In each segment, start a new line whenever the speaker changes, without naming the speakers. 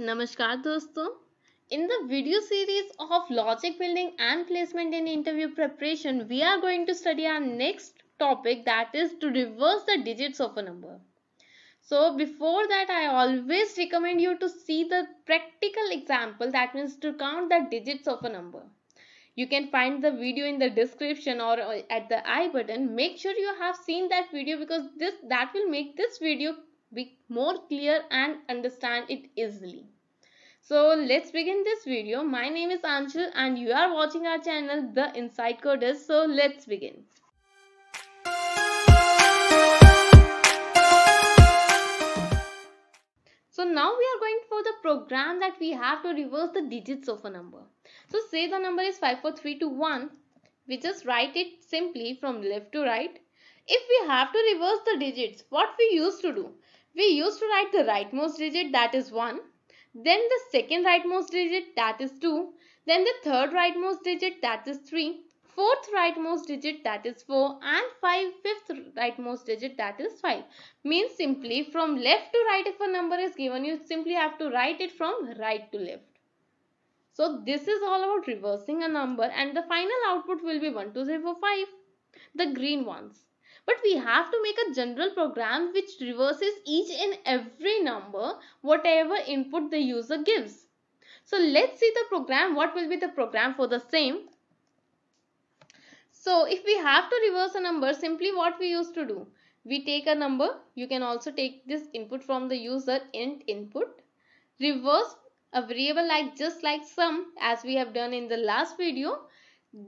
Namaskar dosto. In the video series of logic building and placement in interview preparation, we are going to study our next topic that is to reverse the digits of a number. So before that, I always recommend you to see the practical example that means to count the digits of a number. You can find the video in the description or uh, at the i button. Make sure you have seen that video because this that will make this video be more clear and understand it easily. So let's begin this video. My name is Anshul and you are watching our channel The Inside Coders. So let's begin. So now we are going for the program that we have to reverse the digits of a number. So say the number is 54321. We just write it simply from left to right. If we have to reverse the digits, what we used to do? we used to write the rightmost digit that is 1, then the second rightmost digit that is 2, then the third rightmost digit that is 3, fourth rightmost digit that is 4 and five fifth rightmost digit that is 5 means simply from left to right if a number is given you simply have to write it from right to left. So this is all about reversing a number and the final output will be 1, 2, 3, 4, 5 the green ones. But we have to make a general program which reverses each and every number whatever input the user gives. So let's see the program. What will be the program for the same? So if we have to reverse a number, simply what we used to do. We take a number. You can also take this input from the user int input. Reverse a variable like just like sum as we have done in the last video.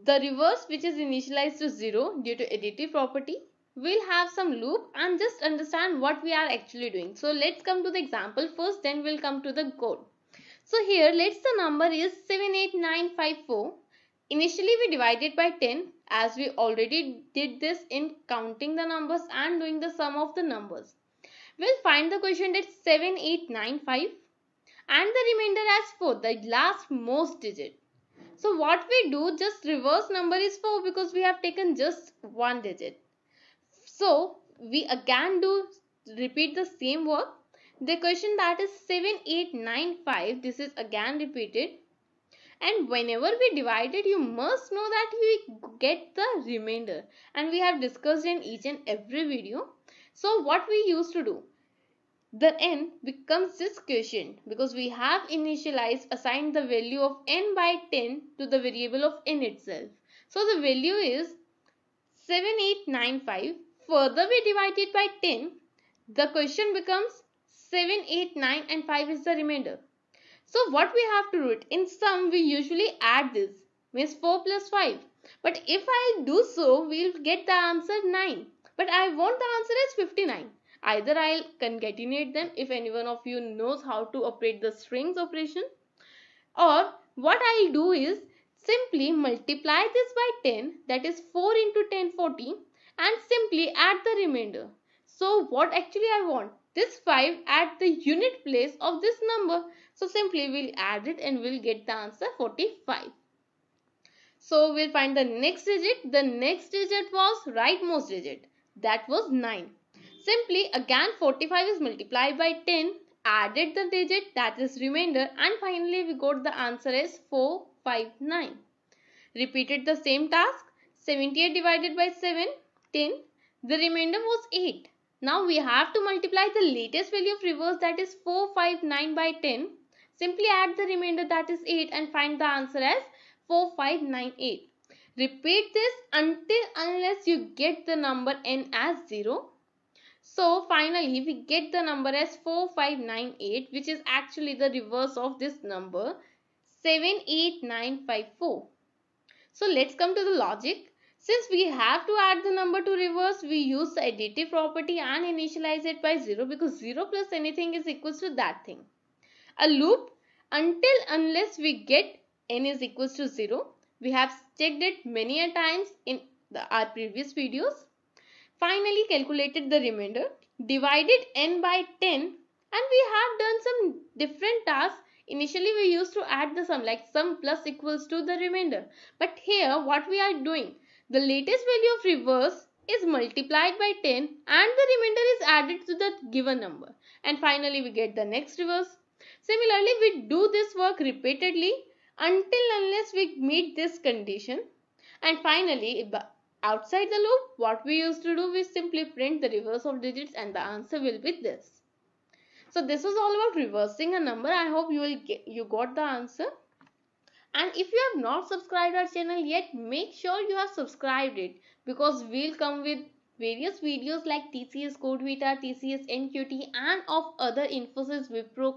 The reverse which is initialized to 0 due to additive property we'll have some loop and just understand what we are actually doing. So let's come to the example first then we'll come to the code. So here let's the number is 78954. Initially we divided by 10 as we already did this in counting the numbers and doing the sum of the numbers. We'll find the quotient at 7895 and the remainder as 4 the last most digit. So what we do just reverse number is 4 because we have taken just one digit. So we again do repeat the same work. The question that is 7895 this is again repeated and whenever we divide it you must know that we get the remainder and we have discussed in each and every video. So what we used to do the n becomes this quotient because we have initialized assigned the value of n by 10 to the variable of n itself. So the value is 7895 Further we divide it by 10. The question becomes 7, 8, 9 and 5 is the remainder. So what we have to do it? In sum we usually add this. Means 4 plus 5. But if I do so we'll get the answer 9. But I want the answer as 59. Either I'll concatenate them if anyone of you knows how to operate the strings operation. Or what I'll do is simply multiply this by 10 that is 4 into 10 14 and simply add the remainder. So what actually I want? This 5 at the unit place of this number. So simply we'll add it and we'll get the answer 45. So we'll find the next digit. The next digit was rightmost digit. That was 9. Simply again 45 is multiplied by 10 added the digit that is remainder and finally we got the answer is 459. Repeated the same task 78 divided by 7 10. The remainder was 8. Now we have to multiply the latest value of reverse that is 459 by 10. Simply add the remainder that is 8 and find the answer as 4598. Repeat this until unless you get the number n as 0. So finally we get the number as 4598 which is actually the reverse of this number 78954. So let's come to the logic. Since we have to add the number to reverse, we use the additive property and initialize it by 0 because 0 plus anything is equals to that thing. A loop until unless we get n is equals to 0. We have checked it many a times in the, our previous videos. Finally calculated the remainder, divided n by 10 and we have done some different tasks Initially, we used to add the sum like sum plus equals to the remainder. But here, what we are doing? The latest value of reverse is multiplied by 10 and the remainder is added to the given number. And finally, we get the next reverse. Similarly, we do this work repeatedly until unless we meet this condition. And finally, outside the loop, what we used to do, we simply print the reverse of digits and the answer will be this. So this was all about reversing a number. I hope you will get, you got the answer and if you have not subscribed our channel yet make sure you have subscribed it because we'll come with various videos like TCS Code Vita, TCS NQT and of other Infosys Wipro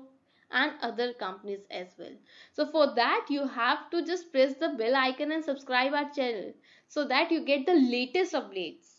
and other companies as well. So for that you have to just press the bell icon and subscribe our channel so that you get the latest updates.